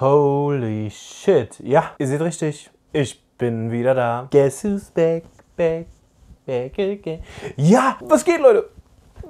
Holy shit. Ja, ihr seht richtig. Ich bin wieder da. Guess who's back, back, back again. Ja, was geht, Leute?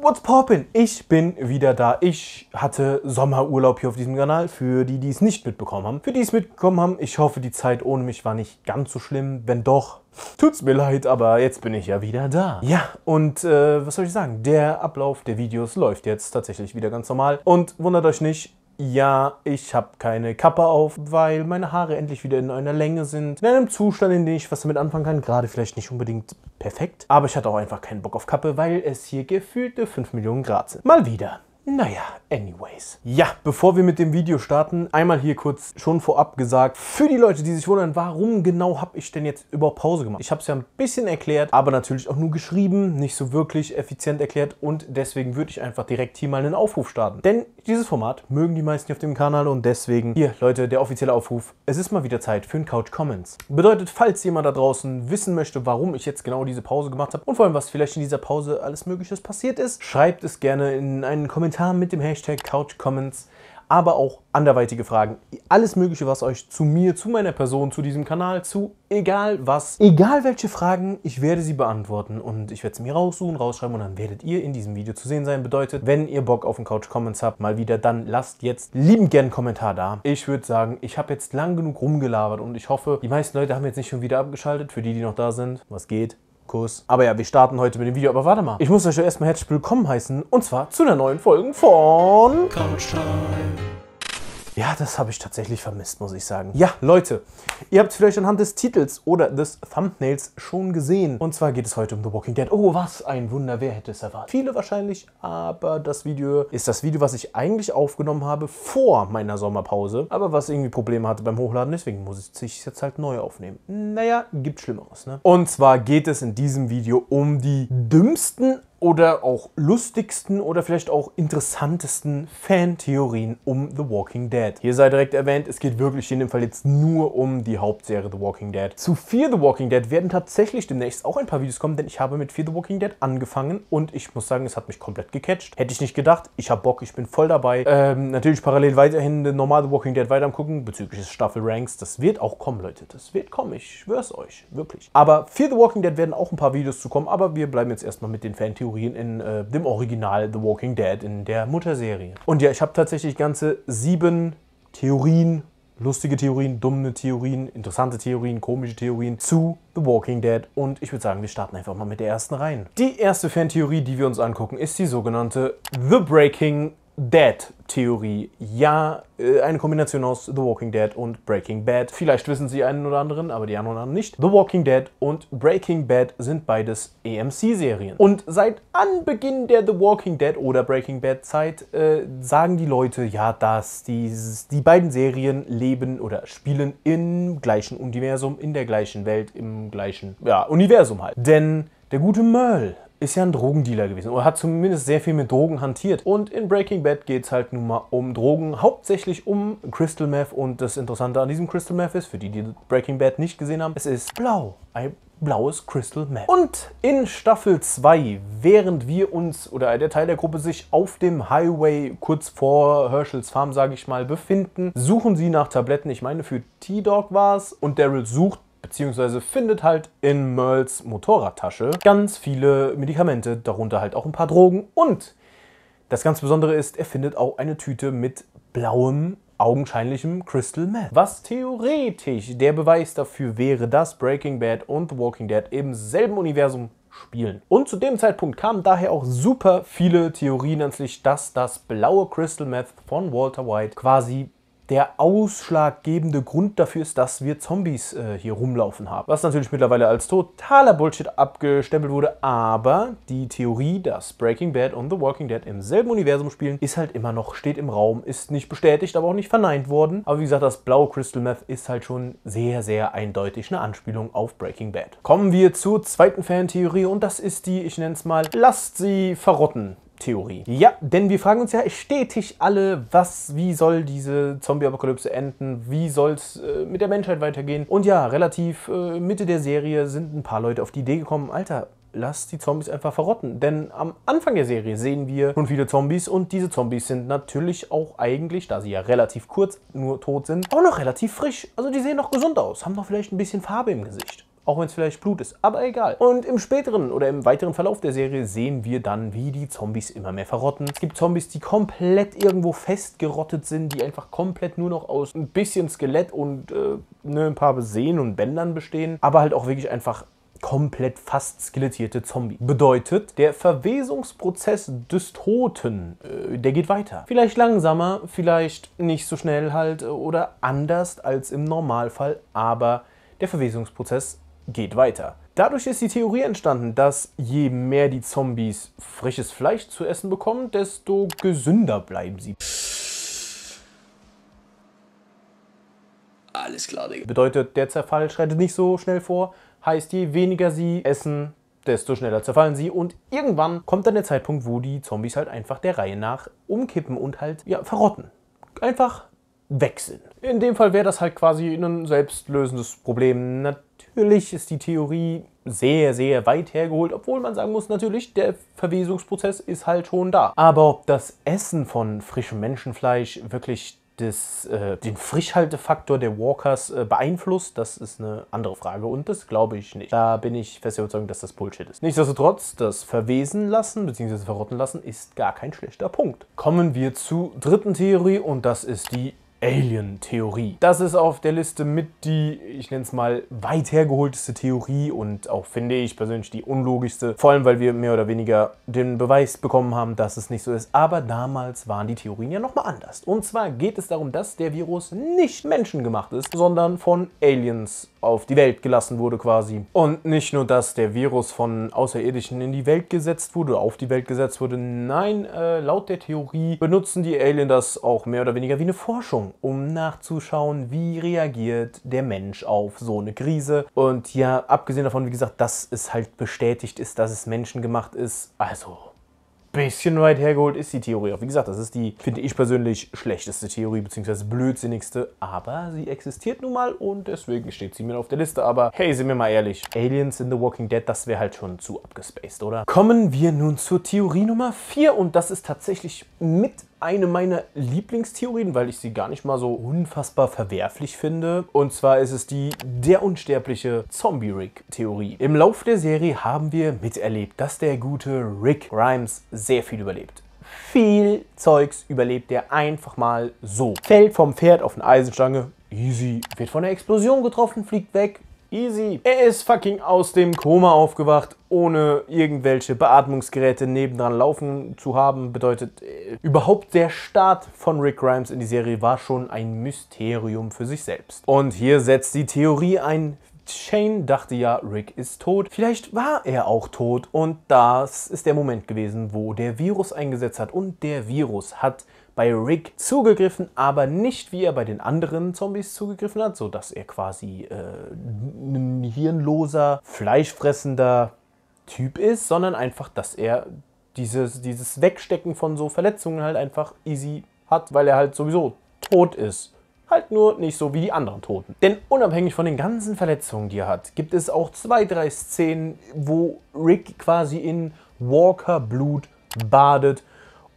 What's poppin? Ich bin wieder da. Ich hatte Sommerurlaub hier auf diesem Kanal. Für die, die es nicht mitbekommen haben. Für die es mitbekommen haben, ich hoffe, die Zeit ohne mich war nicht ganz so schlimm. Wenn doch, Tut's mir leid, aber jetzt bin ich ja wieder da. Ja, und äh, was soll ich sagen? Der Ablauf der Videos läuft jetzt tatsächlich wieder ganz normal. Und wundert euch nicht, ja, ich habe keine Kappe auf, weil meine Haare endlich wieder in einer Länge sind. In einem Zustand, in dem ich was damit anfangen kann. Gerade vielleicht nicht unbedingt perfekt. Aber ich hatte auch einfach keinen Bock auf Kappe, weil es hier gefühlte 5 Millionen Grad sind. Mal wieder. Naja, anyways. Ja, bevor wir mit dem Video starten, einmal hier kurz schon vorab gesagt, für die Leute, die sich wundern, warum genau habe ich denn jetzt überhaupt Pause gemacht? Ich habe es ja ein bisschen erklärt, aber natürlich auch nur geschrieben, nicht so wirklich effizient erklärt und deswegen würde ich einfach direkt hier mal einen Aufruf starten. Denn dieses Format mögen die meisten hier auf dem Kanal und deswegen hier, Leute, der offizielle Aufruf. Es ist mal wieder Zeit für ein Couch Comments. Bedeutet, falls jemand da draußen wissen möchte, warum ich jetzt genau diese Pause gemacht habe und vor allem, was vielleicht in dieser Pause alles Mögliches passiert ist, schreibt es gerne in einen Kommentar Kommentar mit dem Hashtag CouchComments, aber auch anderweitige Fragen. Alles Mögliche, was euch zu mir, zu meiner Person, zu diesem Kanal, zu egal was, egal welche Fragen, ich werde sie beantworten und ich werde sie mir raussuchen, rausschreiben und dann werdet ihr in diesem Video zu sehen sein. Bedeutet, wenn ihr Bock auf den Couch Comments habt, mal wieder, dann lasst jetzt liebend gern einen Kommentar da. Ich würde sagen, ich habe jetzt lang genug rumgelabert und ich hoffe, die meisten Leute haben jetzt nicht schon wieder abgeschaltet. Für die, die noch da sind, was geht? Kuss. Aber ja, wir starten heute mit dem Video, aber warte mal. Ich muss euch ja erstmal herzlich willkommen heißen und zwar zu einer neuen Folge von Couch Time. Ja, das habe ich tatsächlich vermisst, muss ich sagen. Ja, Leute, ihr habt es vielleicht anhand des Titels oder des Thumbnails schon gesehen. Und zwar geht es heute um The Walking Dead. Oh, was ein Wunder, wer hätte es erwartet? Viele wahrscheinlich, aber das Video ist das Video, was ich eigentlich aufgenommen habe vor meiner Sommerpause, aber was irgendwie Probleme hatte beim Hochladen, deswegen muss ich es jetzt halt neu aufnehmen. Naja, gibt Schlimmeres, ne? Und zwar geht es in diesem Video um die dümmsten oder auch lustigsten oder vielleicht auch interessantesten Fantheorien um The Walking Dead. Hier sei direkt erwähnt, es geht wirklich in dem Fall jetzt nur um die Hauptserie The Walking Dead. Zu Fear the Walking Dead werden tatsächlich demnächst auch ein paar Videos kommen, denn ich habe mit Fear the Walking Dead angefangen und ich muss sagen, es hat mich komplett gecatcht. Hätte ich nicht gedacht, ich habe Bock, ich bin voll dabei. Ähm, natürlich parallel weiterhin normal The Walking Dead weiter am gucken bezüglich des Staffel-Ranks. Das wird auch kommen, Leute. Das wird kommen, ich schwör's euch, wirklich. Aber Fear the Walking Dead werden auch ein paar Videos zu kommen, aber wir bleiben jetzt erstmal mit den Fantheorien Kategorien in äh, dem Original The Walking Dead, in der Mutterserie. Und ja, ich habe tatsächlich ganze sieben Theorien, lustige Theorien, dumme Theorien, interessante Theorien, komische Theorien zu The Walking Dead und ich würde sagen, wir starten einfach mal mit der ersten rein. Die erste Fantheorie, die wir uns angucken, ist die sogenannte The Breaking Dead-Theorie. Ja, äh, eine Kombination aus The Walking Dead und Breaking Bad. Vielleicht wissen Sie einen oder anderen, aber die anderen nicht. The Walking Dead und Breaking Bad sind beides EMC-Serien. Und seit Anbeginn der The Walking Dead oder Breaking Bad-Zeit äh, sagen die Leute, ja, dass dieses, die beiden Serien leben oder spielen im gleichen Universum, in der gleichen Welt, im gleichen ja, Universum halt. Denn der gute Merle ist ja ein Drogendealer gewesen oder hat zumindest sehr viel mit Drogen hantiert. Und in Breaking Bad geht es halt nun mal um Drogen, hauptsächlich um Crystal Meth. Und das Interessante an diesem Crystal Meth ist, für die, die Breaking Bad nicht gesehen haben, es ist blau. Ein blaues Crystal Meth. Und in Staffel 2, während wir uns oder der Teil der Gruppe sich auf dem Highway kurz vor Herschels Farm, sage ich mal, befinden, suchen sie nach Tabletten. Ich meine, für T-Dog war es. Und Daryl sucht beziehungsweise findet halt in Merls Motorradtasche ganz viele Medikamente, darunter halt auch ein paar Drogen und das ganz Besondere ist, er findet auch eine Tüte mit blauem augenscheinlichem Crystal Meth. Was theoretisch der Beweis dafür wäre, dass Breaking Bad und The Walking Dead im selben Universum spielen. Und zu dem Zeitpunkt kamen daher auch super viele Theorien ans Licht, dass das blaue Crystal Meth von Walter White quasi der ausschlaggebende Grund dafür ist, dass wir Zombies äh, hier rumlaufen haben. Was natürlich mittlerweile als totaler Bullshit abgestempelt wurde, aber die Theorie, dass Breaking Bad und The Walking Dead im selben Universum spielen, ist halt immer noch, steht im Raum, ist nicht bestätigt, aber auch nicht verneint worden. Aber wie gesagt, das blaue Crystal Meth ist halt schon sehr, sehr eindeutig eine Anspielung auf Breaking Bad. Kommen wir zur zweiten Fantheorie und das ist die, ich nenne es mal, lasst sie verrotten Theorie. Ja, denn wir fragen uns ja stetig alle, was, wie soll diese Zombie-Apokalypse enden? Wie soll es äh, mit der Menschheit weitergehen? Und ja, relativ äh, Mitte der Serie sind ein paar Leute auf die Idee gekommen, Alter, lass die Zombies einfach verrotten. Denn am Anfang der Serie sehen wir schon viele Zombies und diese Zombies sind natürlich auch eigentlich, da sie ja relativ kurz nur tot sind, auch noch relativ frisch. Also die sehen noch gesund aus, haben noch vielleicht ein bisschen Farbe im Gesicht. Auch wenn es vielleicht Blut ist, aber egal. Und im späteren oder im weiteren Verlauf der Serie sehen wir dann, wie die Zombies immer mehr verrotten. Es gibt Zombies, die komplett irgendwo festgerottet sind, die einfach komplett nur noch aus ein bisschen Skelett und äh, ne, ein paar Sehnen und Bändern bestehen, aber halt auch wirklich einfach komplett fast skelettierte Zombie. Bedeutet, der Verwesungsprozess des Toten, äh, der geht weiter. Vielleicht langsamer, vielleicht nicht so schnell halt oder anders als im Normalfall, aber der Verwesungsprozess geht weiter. Dadurch ist die Theorie entstanden, dass je mehr die Zombies frisches Fleisch zu essen bekommen, desto gesünder bleiben sie. Alles klar, Digga. Bedeutet, der Zerfall schreitet nicht so schnell vor. Heißt, je weniger sie essen, desto schneller zerfallen sie und irgendwann kommt dann der Zeitpunkt, wo die Zombies halt einfach der Reihe nach umkippen und halt, ja, verrotten. Einfach weg In dem Fall wäre das halt quasi ein selbstlösendes Problem. Natürlich ist die Theorie sehr, sehr weit hergeholt, obwohl man sagen muss, natürlich, der Verwesungsprozess ist halt schon da. Aber ob das Essen von frischem Menschenfleisch wirklich des, äh, den Frischhaltefaktor der Walkers äh, beeinflusst, das ist eine andere Frage und das glaube ich nicht. Da bin ich fest überzeugt, dass das Bullshit ist. Nichtsdestotrotz, das Verwesen lassen bzw. verrotten lassen ist gar kein schlechter Punkt. Kommen wir zur dritten Theorie und das ist die Alien-Theorie. Das ist auf der Liste mit die, ich nenne es mal, weit hergeholteste Theorie und auch finde ich persönlich die unlogischste, vor allem weil wir mehr oder weniger den Beweis bekommen haben, dass es nicht so ist. Aber damals waren die Theorien ja nochmal anders. Und zwar geht es darum, dass der Virus nicht menschengemacht ist, sondern von Aliens auf die Welt gelassen wurde quasi. Und nicht nur, dass der Virus von Außerirdischen in die Welt gesetzt wurde, auf die Welt gesetzt wurde, nein, äh, laut der Theorie benutzen die Alien das auch mehr oder weniger wie eine Forschung um nachzuschauen, wie reagiert der Mensch auf so eine Krise. Und ja, abgesehen davon, wie gesagt, dass es halt bestätigt ist, dass es menschengemacht ist, also bisschen weit hergeholt ist die Theorie auch. Wie gesagt, das ist die, finde ich persönlich, schlechteste Theorie, beziehungsweise blödsinnigste, aber sie existiert nun mal und deswegen steht sie mir auf der Liste. Aber hey, sind wir mal ehrlich, Aliens in The Walking Dead, das wäre halt schon zu abgespaced, oder? Kommen wir nun zur Theorie Nummer 4 und das ist tatsächlich mit eine meiner Lieblingstheorien, weil ich sie gar nicht mal so unfassbar verwerflich finde. Und zwar ist es die der unsterbliche Zombie-Rick-Theorie. Im Laufe der Serie haben wir miterlebt, dass der gute Rick Grimes sehr viel überlebt viel Zeugs überlebt er einfach mal so. Fällt vom Pferd auf eine Eisenstange, easy. Wird von der Explosion getroffen, fliegt weg, Easy. Er ist fucking aus dem Koma aufgewacht, ohne irgendwelche Beatmungsgeräte nebendran laufen zu haben. Bedeutet, äh, überhaupt der Start von Rick Grimes in die Serie war schon ein Mysterium für sich selbst. Und hier setzt die Theorie ein, Shane dachte ja, Rick ist tot. Vielleicht war er auch tot und das ist der Moment gewesen, wo der Virus eingesetzt hat. Und der Virus hat bei Rick zugegriffen, aber nicht wie er bei den anderen Zombies zugegriffen hat, sodass er quasi äh, ein hirnloser, fleischfressender Typ ist, sondern einfach, dass er dieses, dieses Wegstecken von so Verletzungen halt einfach easy hat, weil er halt sowieso tot ist. Halt nur nicht so wie die anderen Toten. Denn unabhängig von den ganzen Verletzungen, die er hat, gibt es auch zwei, drei Szenen, wo Rick quasi in Walker Blut badet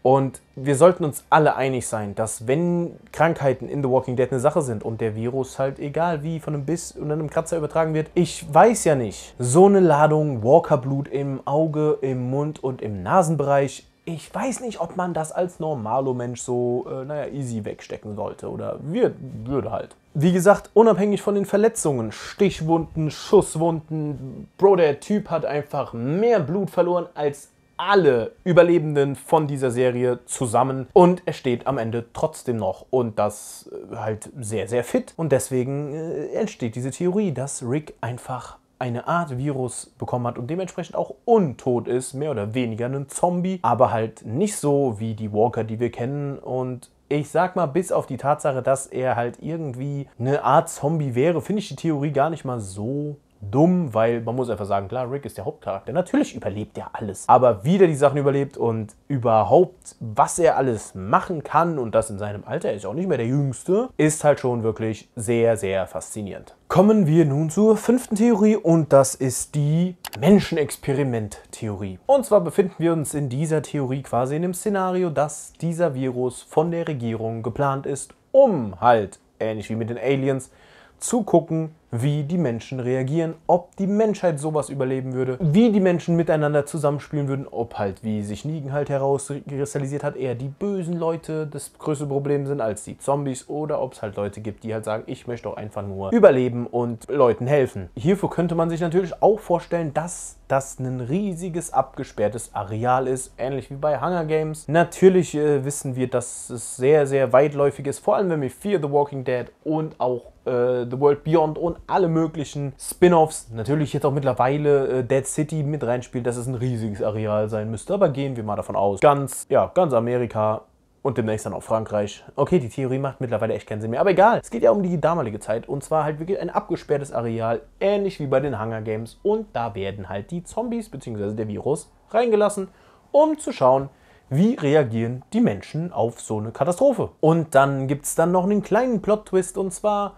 und wir sollten uns alle einig sein, dass wenn Krankheiten in The Walking Dead eine Sache sind und der Virus halt egal wie von einem Biss und einem Kratzer übertragen wird, ich weiß ja nicht, so eine Ladung Walkerblut im Auge, im Mund und im Nasenbereich ich weiß nicht, ob man das als normaler Mensch so, äh, naja, easy wegstecken sollte oder wird, würde halt. Wie gesagt, unabhängig von den Verletzungen, Stichwunden, Schusswunden, Bro, der Typ hat einfach mehr Blut verloren als alle Überlebenden von dieser Serie zusammen und er steht am Ende trotzdem noch und das äh, halt sehr, sehr fit. Und deswegen äh, entsteht diese Theorie, dass Rick einfach eine Art Virus bekommen hat und dementsprechend auch untot ist, mehr oder weniger ein Zombie, aber halt nicht so wie die Walker, die wir kennen und ich sag mal, bis auf die Tatsache, dass er halt irgendwie eine Art Zombie wäre, finde ich die Theorie gar nicht mal so dumm, weil man muss einfach sagen, klar, Rick ist der Hauptcharakter. Natürlich überlebt er alles, aber wie der die Sachen überlebt und überhaupt, was er alles machen kann und das in seinem Alter, er ist auch nicht mehr der Jüngste, ist halt schon wirklich sehr, sehr faszinierend. Kommen wir nun zur fünften Theorie und das ist die Menschenexperiment-Theorie. Und zwar befinden wir uns in dieser Theorie quasi in dem Szenario, dass dieser Virus von der Regierung geplant ist, um halt, ähnlich wie mit den Aliens, zu gucken, wie die Menschen reagieren, ob die Menschheit sowas überleben würde, wie die Menschen miteinander zusammenspielen würden, ob halt, wie sich Nigen halt herauskristallisiert hat, eher die bösen Leute das größte Problem sind als die Zombies oder ob es halt Leute gibt, die halt sagen, ich möchte doch einfach nur überleben und Leuten helfen. Hierfür könnte man sich natürlich auch vorstellen, dass das ein riesiges abgesperrtes Areal ist, ähnlich wie bei Hunger Games. Natürlich äh, wissen wir, dass es sehr, sehr weitläufig ist, vor allem wenn wir Fear the Walking Dead und auch äh, The World Beyond und alle möglichen Spin-offs. Natürlich jetzt auch mittlerweile äh, Dead City mit reinspielt, dass es ein riesiges Areal sein müsste. Aber gehen wir mal davon aus. Ganz, ja, ganz Amerika und demnächst dann auch Frankreich. Okay, die Theorie macht mittlerweile echt keinen Sinn mehr, aber egal. Es geht ja um die damalige Zeit und zwar halt wirklich ein abgesperrtes Areal, ähnlich wie bei den Hunger Games. Und da werden halt die Zombies bzw. der Virus reingelassen, um zu schauen, wie reagieren die Menschen auf so eine Katastrophe. Und dann gibt es dann noch einen kleinen Plot-Twist und zwar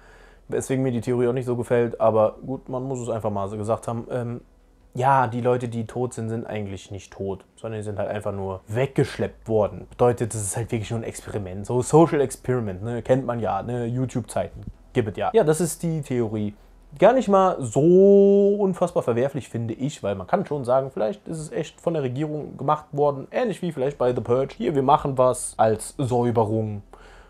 weswegen mir die Theorie auch nicht so gefällt, aber gut, man muss es einfach mal so gesagt haben. Ähm, ja, die Leute, die tot sind, sind eigentlich nicht tot, sondern die sind halt einfach nur weggeschleppt worden. Bedeutet, das ist halt wirklich nur ein Experiment. So Social Experiment, ne? kennt man ja, ne? YouTube-Zeiten, gibt ja. Ja, das ist die Theorie. Gar nicht mal so unfassbar verwerflich, finde ich, weil man kann schon sagen, vielleicht ist es echt von der Regierung gemacht worden, ähnlich wie vielleicht bei The Purge. Hier, wir machen was als Säuberung.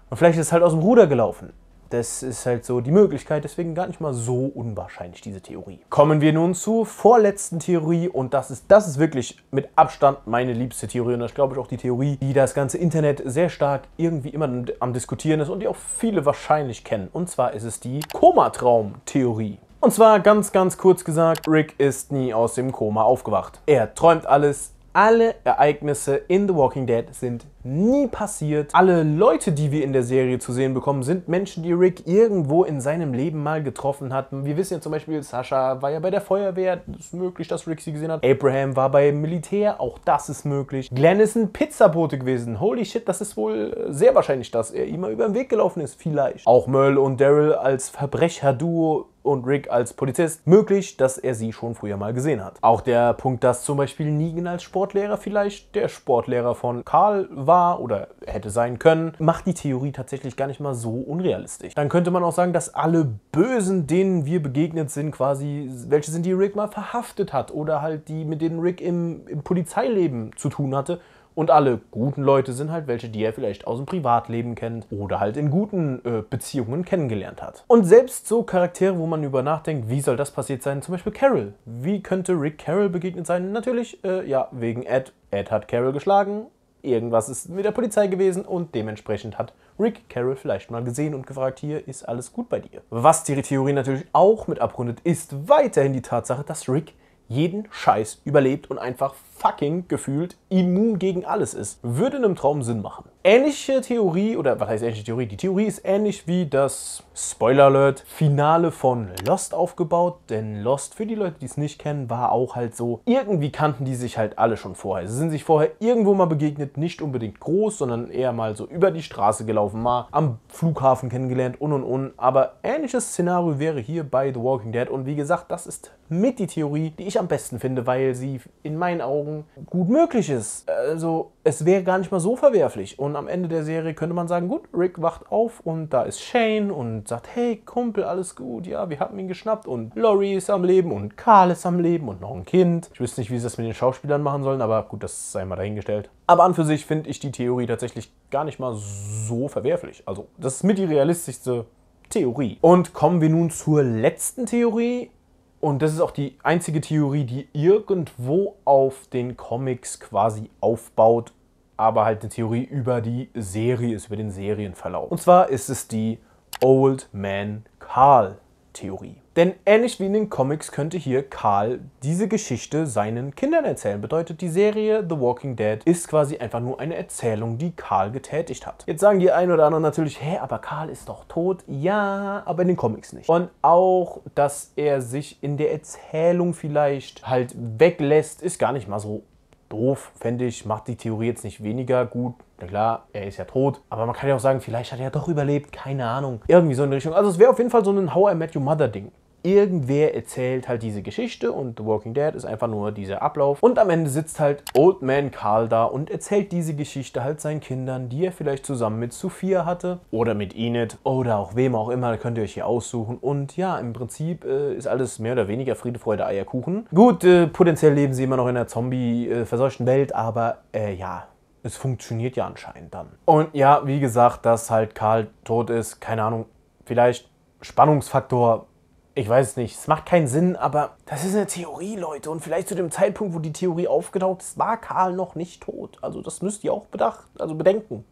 Und vielleicht ist es halt aus dem Ruder gelaufen. Das ist halt so die Möglichkeit, deswegen gar nicht mal so unwahrscheinlich, diese Theorie. Kommen wir nun zur vorletzten Theorie und das ist, das ist wirklich mit Abstand meine liebste Theorie und das ist, glaube ich, auch die Theorie, die das ganze Internet sehr stark irgendwie immer am Diskutieren ist und die auch viele wahrscheinlich kennen. Und zwar ist es die Komatraum-Theorie. Und zwar ganz, ganz kurz gesagt, Rick ist nie aus dem Koma aufgewacht. Er träumt alles, alle Ereignisse in The Walking Dead sind nie passiert. Alle Leute, die wir in der Serie zu sehen bekommen, sind Menschen, die Rick irgendwo in seinem Leben mal getroffen hat. Wir wissen ja zum Beispiel, Sascha war ja bei der Feuerwehr, ist möglich, dass Rick sie gesehen hat. Abraham war beim Militär, auch das ist möglich. Glenn ist ein Pizzabote gewesen. Holy shit, das ist wohl sehr wahrscheinlich, dass er ihm mal über den Weg gelaufen ist, vielleicht. Auch Merle und Daryl als Verbrecherduo und Rick als Polizist möglich, dass er sie schon früher mal gesehen hat. Auch der Punkt, dass zum Beispiel Negan als Sportlehrer vielleicht der Sportlehrer von Carl war war oder hätte sein können, macht die Theorie tatsächlich gar nicht mal so unrealistisch. Dann könnte man auch sagen, dass alle Bösen, denen wir begegnet sind, quasi welche sind, die Rick mal verhaftet hat oder halt die, mit denen Rick im, im Polizeileben zu tun hatte, und alle guten Leute sind halt welche, die er vielleicht aus dem Privatleben kennt oder halt in guten äh, Beziehungen kennengelernt hat. Und selbst so Charaktere, wo man über nachdenkt, wie soll das passiert sein, zum Beispiel Carol. Wie könnte Rick Carol begegnet sein? Natürlich, äh, ja, wegen Ed. Ed hat Carol geschlagen irgendwas ist mit der Polizei gewesen und dementsprechend hat Rick Carroll vielleicht mal gesehen und gefragt, hier ist alles gut bei dir. Was die Theorie natürlich auch mit abrundet, ist weiterhin die Tatsache, dass Rick jeden Scheiß überlebt und einfach fucking gefühlt immun gegen alles ist. Würde in einem Traum Sinn machen. Ähnliche Theorie, oder was heißt ähnliche Theorie? Die Theorie ist ähnlich wie das, Spoiler Alert, Finale von Lost aufgebaut. Denn Lost, für die Leute, die es nicht kennen, war auch halt so, irgendwie kannten die sich halt alle schon vorher. Sie sind sich vorher irgendwo mal begegnet, nicht unbedingt groß, sondern eher mal so über die Straße gelaufen, mal am Flughafen kennengelernt und und und. Aber ähnliches Szenario wäre hier bei The Walking Dead. Und wie gesagt, das ist mit die Theorie, die ich am besten finde, weil sie in meinen Augen Veränderung gut möglich ist. Also es wäre gar nicht mal so verwerflich. Und am Ende der Serie könnte man sagen, gut, Rick wacht auf und da ist Shane und sagt, hey Kumpel, alles gut, ja, wir haben ihn geschnappt und Laurie ist am Leben und Carl ist am Leben und noch ein Kind. Ich wüsste nicht, wie sie das mit den Schauspielern machen sollen, aber gut, das sei mal dahingestellt. Aber an für sich finde ich die Theorie tatsächlich gar nicht mal so verwerflich. Also das ist mit die realistischste Theorie. Und kommen wir nun zur letzten Theorie und das ist auch die einzige Theorie, die irgendwo auf den Comics quasi aufbaut, aber halt eine Theorie über die Serie ist, über den Serienverlauf. Und zwar ist es die Old Man Carl Verschwörungstheorie. Denn ähnlich wie in den Comics könnte hier Karl diese Geschichte seinen Kindern erzählen. Bedeutet, die Serie The Walking Dead ist quasi einfach nur eine Erzählung, die Karl getätigt hat. Jetzt sagen die ein oder anderen natürlich, hä, aber Karl ist doch tot. Ja, aber in den Comics nicht. Und auch, dass er sich in der Erzählung vielleicht halt weglässt, ist gar nicht mal so doof, fände ich. Macht die Theorie jetzt nicht weniger gut, na klar, er ist ja tot, aber man kann ja auch sagen, vielleicht hat er doch überlebt, keine Ahnung. Irgendwie so in die Richtung. Also es wäre auf jeden Fall so ein How I Met Your Mother Ding irgendwer erzählt halt diese Geschichte und The Walking Dead ist einfach nur dieser Ablauf. Und am Ende sitzt halt Old Man Carl da und erzählt diese Geschichte halt seinen Kindern, die er vielleicht zusammen mit Sophia hatte oder mit Enid oder auch wem auch immer, könnt ihr euch hier aussuchen. Und ja, im Prinzip äh, ist alles mehr oder weniger Friede, Freude, Eierkuchen. Gut, äh, potenziell leben sie immer noch in einer Zombie-verseuchten äh, Welt, aber äh, ja, es funktioniert ja anscheinend dann. Und ja, wie gesagt, dass halt Karl tot ist, keine Ahnung, vielleicht Spannungsfaktor, ich weiß es nicht, es macht keinen Sinn, aber das ist eine Theorie, Leute. Und vielleicht zu dem Zeitpunkt, wo die Theorie aufgetaucht ist, war Karl noch nicht tot. Also das müsst ihr auch bedacht, also bedenken.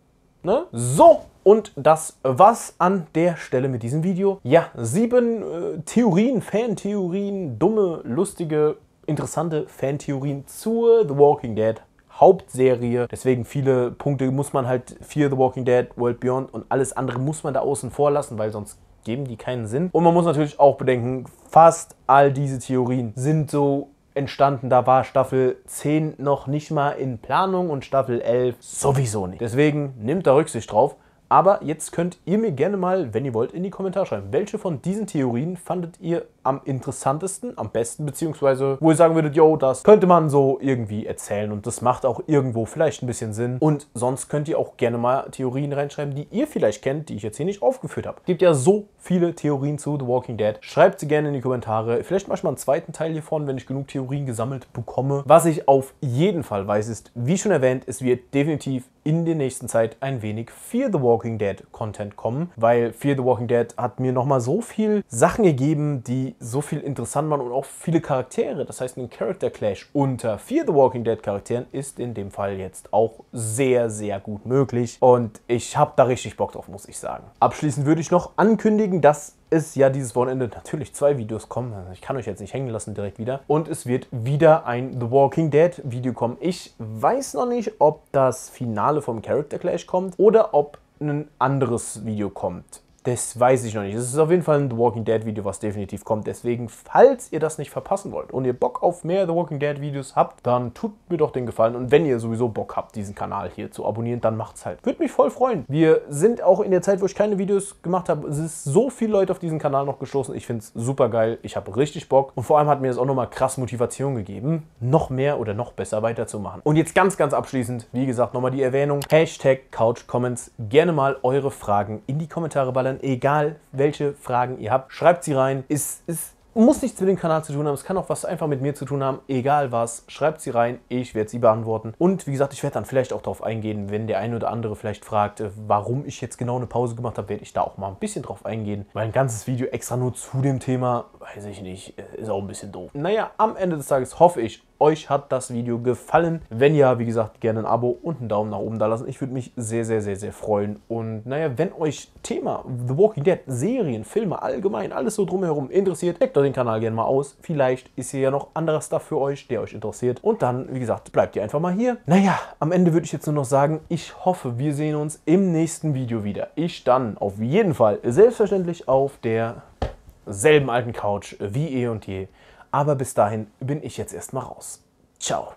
Ne? So, und das war's an der Stelle mit diesem Video. Ja, sieben äh, Theorien, Fantheorien, dumme, lustige, interessante Fantheorien zu The Walking Dead Hauptserie. Deswegen viele Punkte muss man halt Fear the Walking Dead, World Beyond und alles andere muss man da außen vor lassen, weil sonst geben die keinen Sinn. Und man muss natürlich auch bedenken, fast all diese Theorien sind so entstanden. Da war Staffel 10 noch nicht mal in Planung und Staffel 11 sowieso nicht. Deswegen nimmt da Rücksicht drauf. Aber jetzt könnt ihr mir gerne mal, wenn ihr wollt, in die Kommentare schreiben, welche von diesen Theorien fandet ihr am interessantesten, am besten, beziehungsweise wo ihr sagen würdet, yo, das könnte man so irgendwie erzählen und das macht auch irgendwo vielleicht ein bisschen Sinn. Und sonst könnt ihr auch gerne mal Theorien reinschreiben, die ihr vielleicht kennt, die ich jetzt hier nicht aufgeführt habe. Es gibt ja so viele Theorien zu The Walking Dead. Schreibt sie gerne in die Kommentare. Vielleicht mache ich mal einen zweiten Teil hiervon, wenn ich genug Theorien gesammelt bekomme. Was ich auf jeden Fall weiß ist, wie schon erwähnt, es wird definitiv in der nächsten Zeit ein wenig Fear the Walking Dead Content kommen, weil Fear the Walking Dead hat mir nochmal so viel Sachen gegeben, die so viel interessant waren und auch viele Charaktere. Das heißt, ein Character Clash unter Fear the Walking Dead Charakteren ist in dem Fall jetzt auch sehr, sehr gut möglich und ich habe da richtig Bock drauf, muss ich sagen. Abschließend würde ich noch ankündigen, dass ist ja dieses Wochenende natürlich zwei Videos kommen. Also ich kann euch jetzt nicht hängen lassen direkt wieder. Und es wird wieder ein The Walking Dead Video kommen. Ich weiß noch nicht, ob das Finale vom Character Clash kommt oder ob ein anderes Video kommt. Das weiß ich noch nicht. Es ist auf jeden Fall ein The Walking Dead Video, was definitiv kommt. Deswegen, falls ihr das nicht verpassen wollt und ihr Bock auf mehr The Walking Dead Videos habt, dann tut mir doch den Gefallen. Und wenn ihr sowieso Bock habt, diesen Kanal hier zu abonnieren, dann macht's halt. Würde mich voll freuen. Wir sind auch in der Zeit, wo ich keine Videos gemacht habe, es ist so viel Leute auf diesen Kanal noch gestoßen. Ich finde es super geil. Ich habe richtig Bock. Und vor allem hat mir das auch nochmal krass Motivation gegeben, noch mehr oder noch besser weiterzumachen. Und jetzt ganz, ganz abschließend, wie gesagt, nochmal die Erwähnung. Hashtag Couch Comments. Gerne mal eure Fragen in die Kommentare ballern. Kindern, egal welche Fragen ihr habt, schreibt sie rein. Es, es muss nichts mit dem Kanal zu tun haben, es kann auch was einfach mit mir zu tun haben, egal was, schreibt sie rein, ich werde sie beantworten. Und wie gesagt, ich werde dann vielleicht auch darauf eingehen, wenn der eine oder andere vielleicht fragt, äh, warum ich jetzt genau eine Pause gemacht habe, werde ich da auch mal ein bisschen drauf eingehen, weil ein ganzes Video extra nur zu dem Thema, weiß ich nicht, äh, ist auch ein bisschen doof. Naja, am Ende des Tages hoffe ich, euch hat das Video gefallen. Wenn ja, wie gesagt, gerne ein Abo und einen Daumen nach oben da lassen. Ich würde mich sehr, sehr, sehr, sehr freuen. Und naja, wenn euch Thema The Walking Dead, Serien, Filme, allgemein, alles so drumherum interessiert, checkt doch den Kanal gerne mal aus. Vielleicht ist hier ja noch anderer Stuff für euch, der euch interessiert. Und dann, wie gesagt, bleibt ihr einfach mal hier. Naja, am Ende würde ich jetzt nur noch sagen, ich hoffe, wir sehen uns im nächsten Video wieder. Ich dann auf jeden Fall selbstverständlich auf der selben alten Couch wie eh und je. Aber bis dahin bin ich jetzt erstmal raus. Ciao.